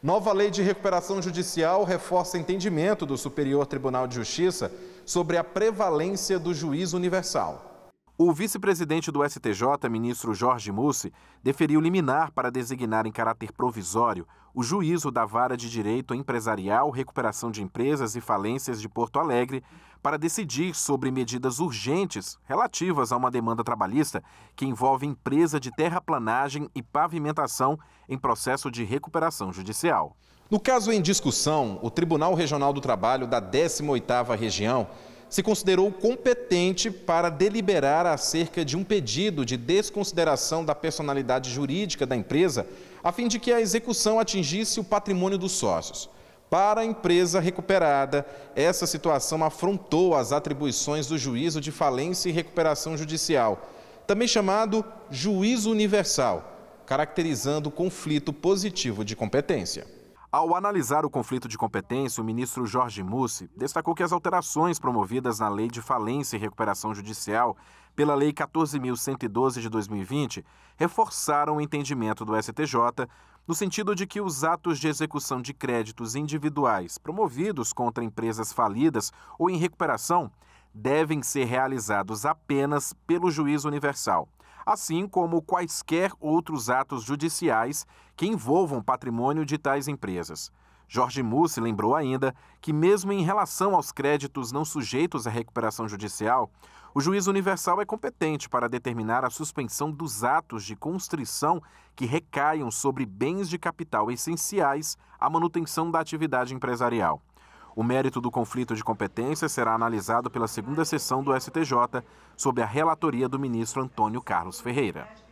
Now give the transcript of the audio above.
Nova lei de recuperação judicial reforça entendimento do Superior Tribunal de Justiça sobre a prevalência do juízo universal. O vice-presidente do STJ, ministro Jorge Mussi, deferiu liminar para designar em caráter provisório o juízo da Vara de Direito Empresarial, Recuperação de Empresas e Falências de Porto Alegre para decidir sobre medidas urgentes relativas a uma demanda trabalhista que envolve empresa de terraplanagem e pavimentação em processo de recuperação judicial. No caso em discussão, o Tribunal Regional do Trabalho da 18ª Região se considerou competente para deliberar acerca de um pedido de desconsideração da personalidade jurídica da empresa, a fim de que a execução atingisse o patrimônio dos sócios. Para a empresa recuperada, essa situação afrontou as atribuições do juízo de falência e recuperação judicial, também chamado juízo universal, caracterizando conflito positivo de competência. Ao analisar o conflito de competência, o ministro Jorge Mussi destacou que as alterações promovidas na Lei de Falência e Recuperação Judicial pela Lei 14.112 de 2020 reforçaram o entendimento do STJ no sentido de que os atos de execução de créditos individuais promovidos contra empresas falidas ou em recuperação devem ser realizados apenas pelo juiz universal assim como quaisquer outros atos judiciais que envolvam patrimônio de tais empresas. Jorge Mussi lembrou ainda que, mesmo em relação aos créditos não sujeitos à recuperação judicial, o juiz universal é competente para determinar a suspensão dos atos de constrição que recaiam sobre bens de capital essenciais à manutenção da atividade empresarial. O mérito do conflito de competências será analisado pela segunda sessão do STJ, sob a relatoria do ministro Antônio Carlos Ferreira.